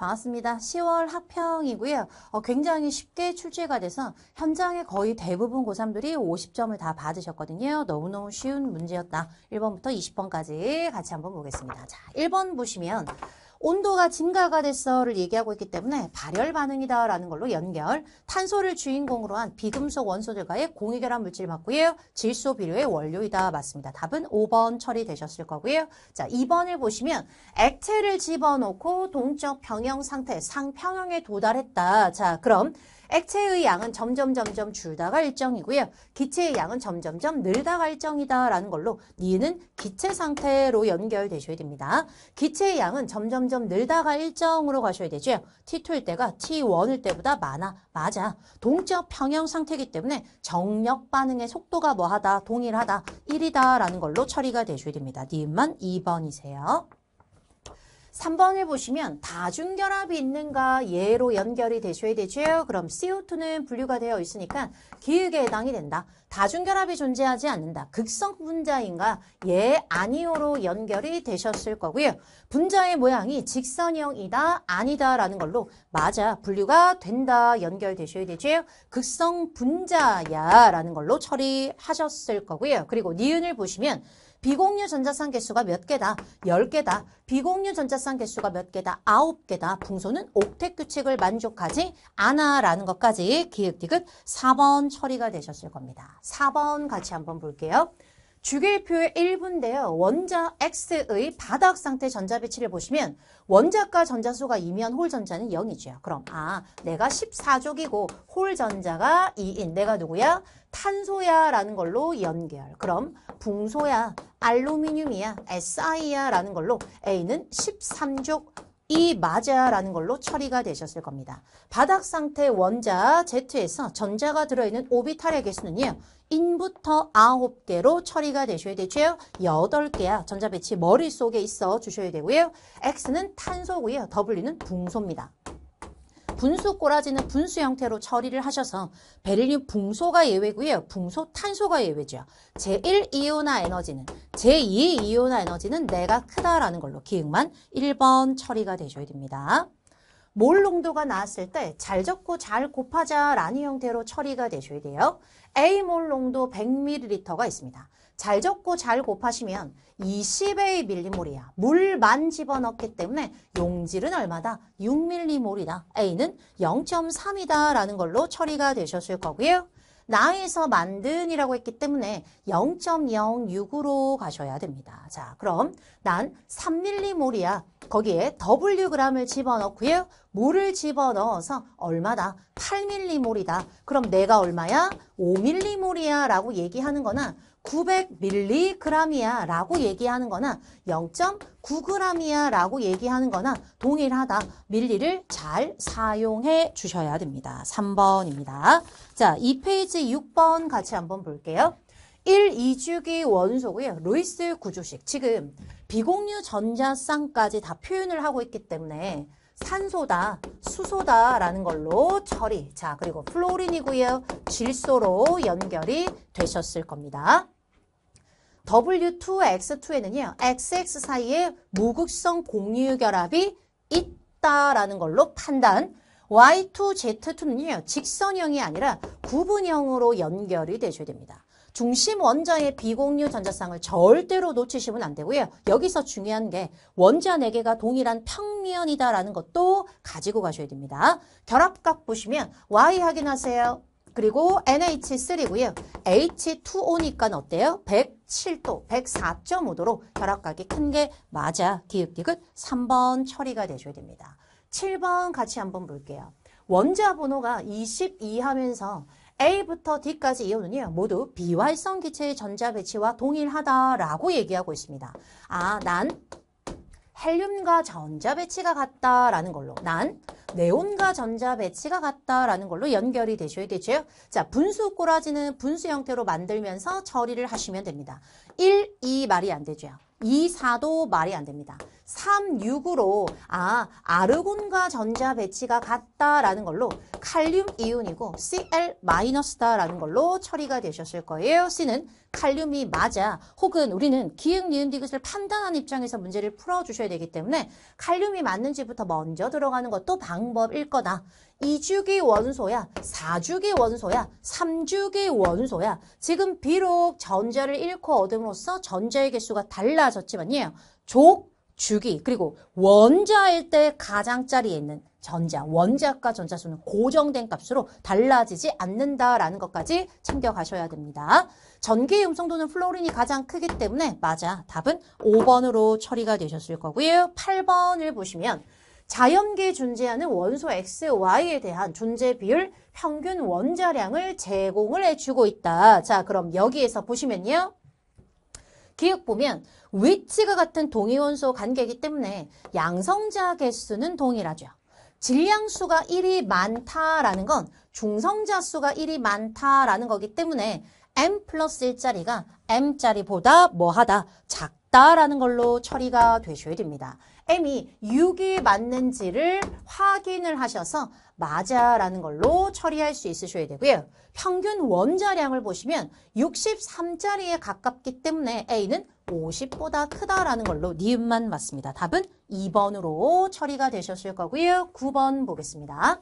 반갑습니다. 10월 학평이고요. 어, 굉장히 쉽게 출제가 돼서 현장에 거의 대부분 고3들이 50점을 다 받으셨거든요. 너무너무 쉬운 문제였다. 1번부터 20번까지 같이 한번 보겠습니다. 자, 1번 보시면 온도가 증가가 됐어를 얘기하고 있기 때문에 발열 반응이다라는 걸로 연결, 탄소를 주인공으로 한 비금속 원소들과의 공유결합 물질 맞고요. 질소 비료의 원료이다 맞습니다. 답은 5번 처리되셨을 거고요. 자, 2번을 보시면 액체를 집어넣고 동적 병형 상태, 상평형에 도달했다. 자, 그럼 액체의 양은 점점 점점 줄다가 일정이고요. 기체의 양은 점점점 늘다가 일정이다라는 걸로 니은 기체 상태로 연결되셔야 됩니다. 기체의 양은 점점점 늘다가 일정으로 가셔야 되죠. T2일 때가 T1일 때보다 많아 맞아. 동적 평형 상태이기 때문에 정력 반응의 속도가 뭐하다 동일하다 1이다라는 걸로 처리가 되셔야 됩니다. 니은만 2번이세요. 3번을 보시면 다중결합이 있는가 예로 연결이 되셔야 되죠. 그럼 CO2는 분류가 되어 있으니까 기획에 해당이 된다. 다중결합이 존재하지 않는다. 극성 분자인가 예 아니오로 연결이 되셨을 거고요. 분자의 모양이 직선형이다 아니다라는 걸로 맞아 분류가 된다 연결되셔야 되죠. 극성 분자야라는 걸로 처리하셨을 거고요. 그리고 니은을 보시면 비공유 전자쌍 개수가 몇 개다? 10개다. 비공유 전자쌍 개수가 몇 개다? 9개다. 풍소는 옥택 규칙을 만족하지 않아라는 것까지 기획 디귿 4번 처리가 되셨을 겁니다. 4번 같이 한번 볼게요. 주기율표의 일부인데요 원자 X의 바닥 상태 전자 배치를 보시면 원자과 전자수가 2면 홀 전자는 0이죠. 그럼 아 내가 14족이고 홀 전자가 2인 내가 누구야? 탄소야 라는 걸로 연결 그럼 붕소야 알루미늄이야 SI야 라는 걸로 A는 13족 이 맞아라는 걸로 처리가 되셨을 겁니다. 바닥 상태 원자 Z에서 전자가 들어있는 오비탈의 개수는요. 인부터 아홉 개로 처리가 되셔야 되죠. 여덟 개야 전자 배치 머릿속에 있어 주셔야 되고요. X는 탄소고요. W는 붕소입니다. 분수 꼬라지는 분수 형태로 처리를 하셔서 베를린 붕소가 예외고요. 붕소 탄소가 예외죠. 제1 이온화 에너지는 제2 이온화 에너지는 내가 크다라는 걸로 기억만 1번 처리가 되셔야 됩니다. 몰 농도가 나왔을 때 잘 적고 잘 곱하자 라는 형태로 처리가 되셔야 돼요. A몰 농도 100ml가 있습니다. 잘 적고 잘 곱하시면 20A 밀리몰이야. 물만 집어넣기 때문에 용질은 얼마다? 6밀리몰이다. A는 0.3이다 라는 걸로 처리가 되셨을 거고요. 나에서 만든이라고 했기 때문에 0 0 6으로 가셔야 됩니다. 자, 그럼 난 3밀리몰이야. 거기에 Wg을 집어넣고요. 물을 집어넣어서 얼마다? 8밀리몰이다. 그럼 내가 얼마야? 5밀리몰이야 라고 얘기하는 거나 900mg이야 라고 얘기하는 거나 0.9g이야 라고 얘기하는 거나 동일하다. 밀리를 잘 사용해 주셔야 됩니다. 3번입니다. 자, 2페이지 6번 같이 한번 볼게요. 1, 2주기 원소의요 루이스 구조식. 지금 비공유 전자쌍까지 다 표현을 하고 있기 때문에 산소다, 수소다라는 걸로 처리. 자, 그리고 플로린이고요. 질소로 연결이 되셨을 겁니다. W2X2에는요. XX 사이에 무극성 공유 결합이 있다라는 걸로 판단. Y2Z2는요. 직선형이 아니라 구분형으로 연결이 되셔야 됩니다. 중심 원자의 비공유 전자쌍을 절대로 놓치시면 안 되고요. 여기서 중요한 게 원자 4개가 동일한 평면이다라는 것도 가지고 가셔야 됩니다. 결합각 보시면 Y 확인하세요. 그리고 NH3고요. H2O니까 어때요? 107도, 104.5도로 결합각이 큰 게 맞아. 기획기은 3번 처리가 되셔야 됩니다. 7번 같이 한번 볼게요. 원자 번호가 22 하면서 A부터 D까지 이 이온은요 모두 비활성 기체의 전자 배치와 동일하다라고 얘기하고 있습니다. 아, 난 헬륨과 전자 배치가 같다라는 걸로 난 네온과 전자 배치가 같다라는 걸로 연결이 되셔야 되죠. 자, 분수 꼬라지는 분수 형태로 만들면서 처리를 하시면 됩니다. 1, 2 말이 안 되죠. 2, 4도 말이 안 됩니다. 3, 6으로 아 아르곤과 전자 배치가 같다라는 걸로 칼륨 이온이고 Cl-다라는 걸로 처리가 되셨을 거예요. C는 칼륨이 맞아 혹은 우리는 기응, 니은, 디귿을 판단한 입장에서 문제를 풀어주셔야 되기 때문에 칼륨이 맞는지부터 먼저 들어가는 것도 방법일 거다. 2주기 원소야, 4주기 원소야, 3주기 원소야. 지금 비록 전자를 잃고 얻음으로써 전자의 개수가 달라졌지만요. 족 주기 그리고 원자일 때 가장자리에 있는 전자, 원자과 전자수는 고정된 값으로 달라지지 않는다라는 것까지 챙겨가셔야 됩니다. 전기의 음성도는 플로린이 가장 크기 때문에 맞아 답은 5번으로 처리가 되셨을 거고요. 8번을 보시면 자연계에 존재하는 원소 X, Y에 대한 존재 비율 평균 원자량을 제공을 해주고 있다. 자, 그럼 여기에서 보시면요. 기역 보면 위치가 같은 동의원소 관계이기 때문에 양성자 개수는 동일하죠. 질량수가 1이 많다라는 건 중성자 수가 1이 많다라는 거기 때문에 m 플러스 1자리가 m자리보다 뭐하다? 작다 있다라는 걸로 처리가 되셔야 됩니다. M이 6이 맞는지를 확인을 하셔서 맞아라는 걸로 처리할 수 있으셔야 되고요. 평균 원자량을 보시면 63짜리에 가깝기 때문에 A는 50보다 크다라는 걸로 니은만 맞습니다. 답은 2번으로 처리가 되셨을 거고요. 9번 보겠습니다.